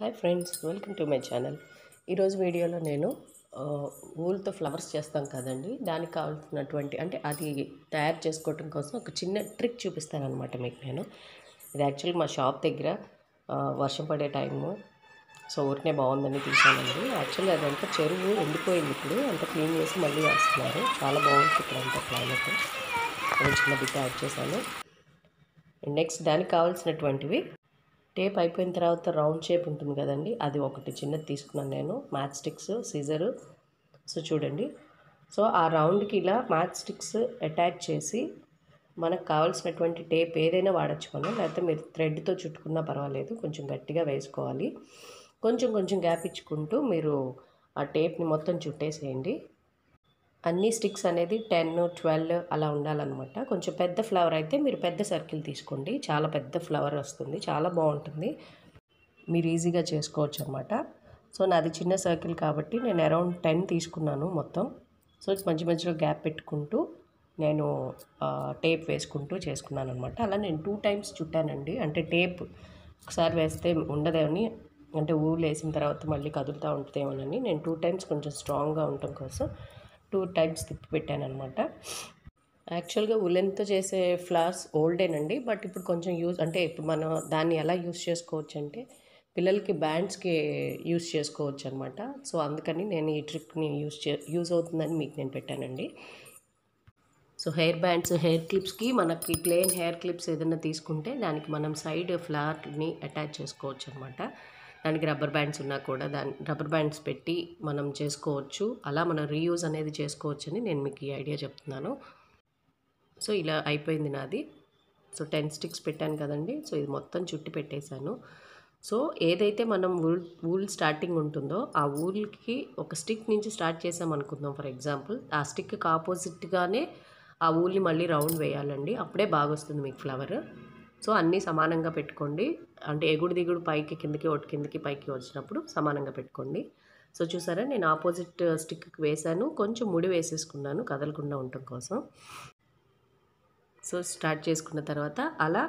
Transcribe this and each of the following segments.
hi friends welcome to my channel ఈరోజు వీడియోలో నేను ఊళ్ళతో ఫ్లవర్స్ చేస్తాం కదండి దానికి కావాల్సినటువంటి అంటే అది తయారు చేసుకోవటం కోసం ఒక చిన్న ట్రిక్ చూపిస్తానమాట మీకు నేను ఇది యాక్చువల్గా మా షాప్ దగ్గర వర్షం పడే టైము సో ఊరికే బాగుందని తీసానండి యాక్చువల్లీ అదంతా చెరువు ఎండిపోయింది ఇప్పుడు అంత క్లీన్ చేసి మళ్ళీ వేస్తున్నారు చాలా బాగుంటుంది ఇప్పుడు అంతా క్లైమేట్ చిన్న బిట్ యాడ్ చేశాను నెక్స్ట్ దానికి కావాల్సినటువంటివి టేప్ అయిపోయిన తర్వాత రౌండ్ షేప్ ఉంటుంది కదండి అది ఒకటి చిన్నది తీసుకున్నాను నేను మ్యాచ్ స్టిక్స్ సీజరు సో చూడండి సో ఆ రౌండ్కి ఇలా మ్యాచ్ స్టిక్స్ అటాచ్ చేసి మనకు కావాల్సినటువంటి టేప్ ఏదైనా వాడచ్చు మనం లేకపోతే మీరు థ్రెడ్తో చుట్టుకున్నా పర్వాలేదు కొంచెం గట్టిగా వేసుకోవాలి కొంచెం కొంచెం గ్యాప్ ఇచ్చుకుంటూ మీరు ఆ టేప్ని మొత్తం చుట్టేసేయండి అన్ని స్టిక్స్ అనేది టెన్ ట్వెల్వ్ అలా ఉండాలన్నమాట కొంచెం పెద్ద ఫ్లవర్ అయితే మీరు పెద్ద సర్కిల్ తీసుకోండి చాలా పెద్ద ఫ్లవర్ వస్తుంది చాలా బాగుంటుంది మీరు ఈజీగా చేసుకోవచ్చు అనమాట సో నాది చిన్న సర్కిల్ కాబట్టి నేను అరౌండ్ టెన్ తీసుకున్నాను మొత్తం సో మంచి మంచిగా గ్యాప్ పెట్టుకుంటూ నేను టేప్ వేసుకుంటూ చేసుకున్నాను అనమాట అలా నేను టూ టైమ్స్ చుట్టానండి అంటే టేప్ ఒకసారి వేస్తే ఉండదేమని అంటే ఊళ్ళు వేసిన తర్వాత మళ్ళీ కదులుతూ ఉంటుందేమోనని నేను టూ టైమ్స్ కొంచెం స్ట్రాంగ్గా ఉండటం కోసం టూ టైప్స్ తిప్పి పెట్టాను అనమాట యాక్చువల్గా ఉలెన్తో చేసే ఫ్లవర్స్ ఓల్డేనండి బట్ ఇప్పుడు కొంచెం యూజ్ అంటే ఇప్పుడు మనం దాన్ని ఎలా యూజ్ చేసుకోవచ్చు అంటే పిల్లలకి బ్యాండ్స్కి యూజ్ చేసుకోవచ్చు అనమాట సో అందుకని నేను ఈ ట్రిక్ని యూజ్ చే యూజ్ అవుతుందని మీకు నేను పెట్టానండి సో హెయిర్ బ్యాండ్స్ హెయిర్ క్లిప్స్కి మనకి ప్లెయిన్ హెయిర్ క్లిప్స్ ఏదైనా తీసుకుంటే దానికి మనం సైడ్ ఫ్లవర్ని అటాచ్ చేసుకోవచ్చు అనమాట దానికి రబ్బర్ బ్యాండ్స్ ఉన్నా కూడా దాని రబ్బర్ బ్యాండ్స్ పెట్టి మనం చేసుకోవచ్చు అలా మనం రీయూజ్ అనేది చేసుకోవచ్చు అని నేను మీకు ఈ ఐడియా చెప్తున్నాను సో ఇలా అయిపోయింది నాది సో టెన్ స్టిక్స్ పెట్టాను కదండి సో ఇది మొత్తం చుట్టి పెట్టేశాను సో ఏదైతే మనం ఊల్ ఊల్ స్టార్టింగ్ ఉంటుందో ఆ ఊల్కి ఒక స్టిక్ నుంచి స్టార్ట్ చేసాం అనుకుందాం ఫర్ ఎగ్జాంపుల్ ఆ స్టిక్కి ఆపోజిట్గానే ఆ ఊల్ని మళ్ళీ రౌండ్ వేయాలండి అప్పుడే బాగా వస్తుంది మీకు ఫ్లవర్ సో అన్నీ సమానంగా పెట్టుకోండి అంటే ఎగుడు దిగుడు పైకి కిందకి ఒకటి కిందకి పైకి వచ్చినప్పుడు సమానంగా పెట్టుకోండి సో చూసారా నేను ఆపోజిట్ స్టిక్కి uh, వేశాను కొంచెం ముడి వేసేసుకున్నాను కదలకుండా ఉండటం కోసం సో స్టార్ట్ చేసుకున్న తర్వాత అలా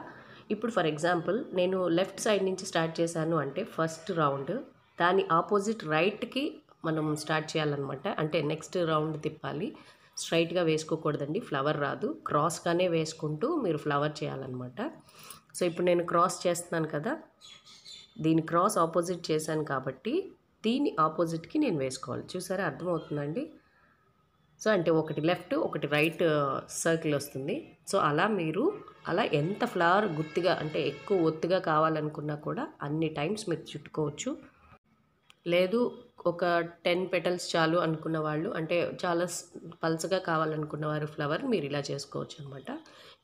ఇప్పుడు ఫర్ ఎగ్జాంపుల్ నేను లెఫ్ట్ సైడ్ నుంచి స్టార్ట్ చేశాను అంటే ఫస్ట్ రౌండ్ దాని ఆపోజిట్ రైట్కి మనం స్టార్ట్ చేయాలన్నమాట అంటే నెక్స్ట్ రౌండ్ తిప్పాలి స్ట్రైట్గా వేసుకోకూడదండి ఫ్లవర్ రాదు క్రాస్గానే వేసుకుంటూ మీరు ఫ్లవర్ చేయాలన్నమాట సో ఇప్పుడు నేను క్రాస్ చేస్తున్నాను కదా దీని క్రాస్ ఆపోజిట్ చేశాను కాబట్టి దీని ఆపోజిట్కి నేను వేసుకోవాలి చూసారా అర్థమవుతుందండి సో అంటే ఒకటి లెఫ్ట్ ఒకటి రైట్ సర్కిల్ uh, వస్తుంది సో అలా మీరు అలా ఎంత ఫ్లవర్ గుత్తిగా అంటే ఎక్కువ ఒత్తుగా కావాలనుకున్నా కూడా అన్ని టైమ్స్ మీరు చుట్టుకోవచ్చు లేదు ఒక టెన్ పెటల్స్ చాలు అనుకున్న వాళ్ళు అంటే చాలా పల్చగా కావాలనుకున్న వారు ఫ్లవర్ మీరు ఇలా చేసుకోవచ్చు అనమాట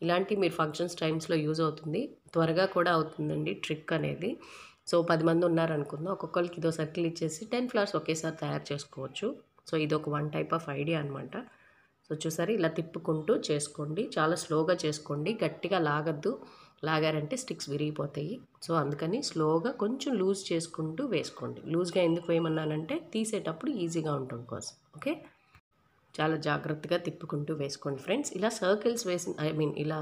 ఇలాంటి మీరు ఫంక్షన్స్ టైమ్స్లో యూజ్ అవుతుంది త్వరగా కూడా అవుతుందండి ట్రిక్ అనేది సో పది మంది ఉన్నారనుకుందాం ఒక్కొక్కరికి ఇదో సర్కిల్ ఇచ్చేసి టెన్ ఫ్లవర్స్ ఒకేసారి తయారు చేసుకోవచ్చు సో ఇది ఒక వన్ టైప్ ఆఫ్ ఐడియా అనమాట సో చూసారి ఇలా తిప్పుకుంటూ చేసుకోండి చాలా స్లోగా చేసుకోండి గట్టిగా లాగద్దు లాగారంటే స్టిక్స్ విరిగిపోతాయి సో అందుకని స్లోగా కొంచెం లూజ్ చేసుకుంటూ వేసుకోండి లూజ్గా ఎందుకు వేయమన్నానంటే తీసేటప్పుడు ఈజీగా ఉంటుంది కోసం ఓకే చాలా జాగ్రత్తగా తిప్పుకుంటూ వేసుకోండి ఫ్రెండ్స్ ఇలా సర్కిల్స్ వేసిన ఐ మీన్ ఇలా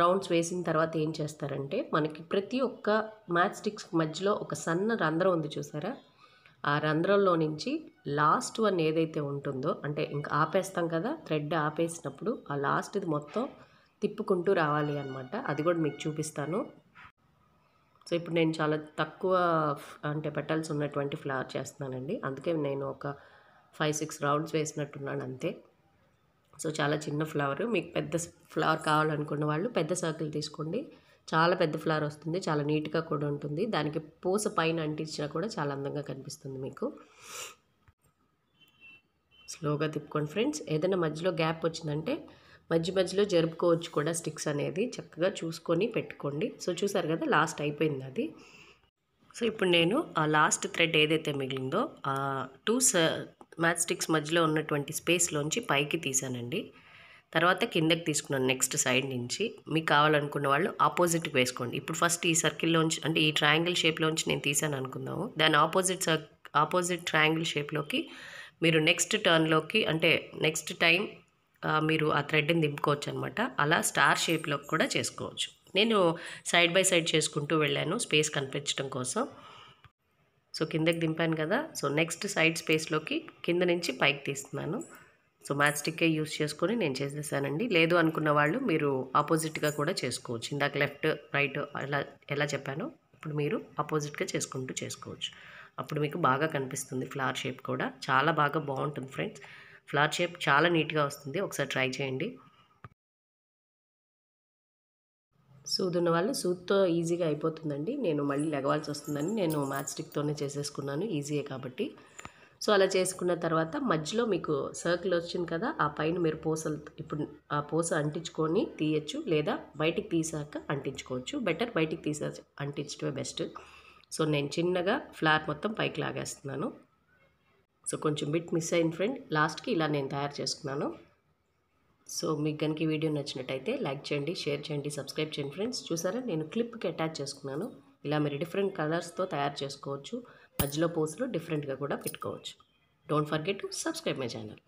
రౌండ్స్ వేసిన తర్వాత ఏం చేస్తారంటే మనకి ప్రతి ఒక్క మ్యాచ్ స్టిక్స్ మధ్యలో ఒక సన్న రంధ్రం ఉంది చూసారా ఆ రంధ్రంలో నుంచి లాస్ట్ వన్ ఏదైతే ఉంటుందో అంటే ఇంకా ఆపేస్తాం కదా థ్రెడ్ ఆపేసినప్పుడు ఆ లాస్ట్ది మొత్తం తిప్పుకుంటూ రావాలి అనమాట అది కూడా మీకు చూపిస్తాను సో ఇప్పుడు నేను చాలా తక్కువ అంటే పెట్టాల్సి ఉన్నటువంటి ఫ్లవర్ చేస్తున్నానండి అందుకే నేను ఒక ఫైవ్ సిక్స్ రౌండ్స్ వేసినట్టున్నాను అంతే సో చాలా చిన్న ఫ్లవర్ మీకు పెద్ద ఫ్లవర్ కావాలనుకున్న వాళ్ళు పెద్ద సర్కిల్ తీసుకోండి చాలా పెద్ద ఫ్లవర్ వస్తుంది చాలా నీట్గా కూడా ఉంటుంది దానికి పూస పైన అంటించినా కూడా చాలా అందంగా కనిపిస్తుంది మీకు స్లోగా తిప్పుకోండి ఫ్రెండ్స్ ఏదైనా మధ్యలో గ్యాప్ వచ్చిందంటే మధ్య మధ్యలో జరుపుకోవచ్చు కూడా స్టిక్స్ అనేది చక్కగా చూసుకొని పెట్టుకోండి సో చూసారు కదా లాస్ట్ అయిపోయింది అది సో ఇప్పుడు నేను ఆ లాస్ట్ థ్రెడ్ ఏదైతే మిగిలిందో ఆ టూ మ్యాచ్ స్టిక్స్ మధ్యలో ఉన్నటువంటి స్పేస్లోంచి పైకి తీసానండి తర్వాత కిందకి తీసుకున్నాను నెక్స్ట్ సైడ్ నుంచి మీకు కావాలనుకున్న వాళ్ళు ఆపోజిట్ వేసుకోండి ఇప్పుడు ఫస్ట్ ఈ సర్కిల్లోంచి అంటే ఈ ట్రయాంగిల్ షేప్లోంచి నేను తీసాను అనుకుందాము దాని ఆపోజిట్ ఆపోజిట్ ట్రయాంగిల్ షేప్లోకి మీరు నెక్స్ట్ టర్న్లోకి అంటే నెక్స్ట్ టైం మీరు ఆ థ్రెడ్ని దింపుకోవచ్చు అనమాట అలా స్టార్ షేప్లో కూడా చేసుకోవచ్చు నేను సైడ్ బై సైడ్ చేసుకుంటూ వెళ్ళాను స్పేస్ కనిపించడం కోసం సో కిందకి దింపాను కదా సో నెక్స్ట్ సైడ్ స్పేస్లోకి కింద నుంచి పైకి తీస్తున్నాను సో మ్యాచ్ స్టిక్కే యూస్ చేసుకొని నేను చేసేసానండి లేదు అనుకున్న వాళ్ళు మీరు ఆపోజిట్గా కూడా చేసుకోవచ్చు ఇందాక లెఫ్ట్ రైట్ ఎలా ఎలా చెప్పానో ఇప్పుడు మీరు ఆపోజిట్గా చేసుకుంటూ చేసుకోవచ్చు అప్పుడు మీకు బాగా కనిపిస్తుంది ఫ్లవర్ షేప్ కూడా చాలా బాగా బాగుంటుంది ఫ్రెండ్స్ ఫ్లవర్ షేప్ చాలా నీట్గా వస్తుంది ఒకసారి ట్రై చేయండి సూద్ ఉన్న వాళ్ళు సూత్తో ఈజీగా అయిపోతుందండి నేను మళ్ళీ లెగవాల్సి వస్తుందని నేను మ్యాచ్ స్టిక్తోనే చేసేసుకున్నాను ఈజీయే కాబట్టి సో అలా చేసుకున్న తర్వాత మధ్యలో మీకు సర్కిల్ వచ్చింది కదా ఆ పైన మీరు పూసలు ఇప్పుడు ఆ పూస అంటించుకొని తీయచ్చు లేదా బయటికి తీసాక అంటించుకోవచ్చు బెటర్ బయటికి తీసా అంటించడమే బెస్ట్ సో నేను చిన్నగా ఫ్లార్ మొత్తం పైకి లాగేస్తున్నాను సో కొంచెం బిట్ మిస్ అయిన ఫ్రెండ్ లాస్ట్కి ఇలా నేను తయారు చేసుకున్నాను సో మీకు కనుక ఈ వీడియో నచ్చినట్టయితే లైక్ చేయండి షేర్ చేయండి సబ్స్క్రైబ్ చేయండి ఫ్రెండ్స్ చూసారా నేను క్లిప్కి అటాచ్ చేసుకున్నాను ఇలా మీరు డిఫరెంట్ కలర్స్తో తయారు చేసుకోవచ్చు మధ్యలో పోస్ట్లు డిఫరెంట్గా కూడా పెట్టుకోవచ్చు don't forget to subscribe my channel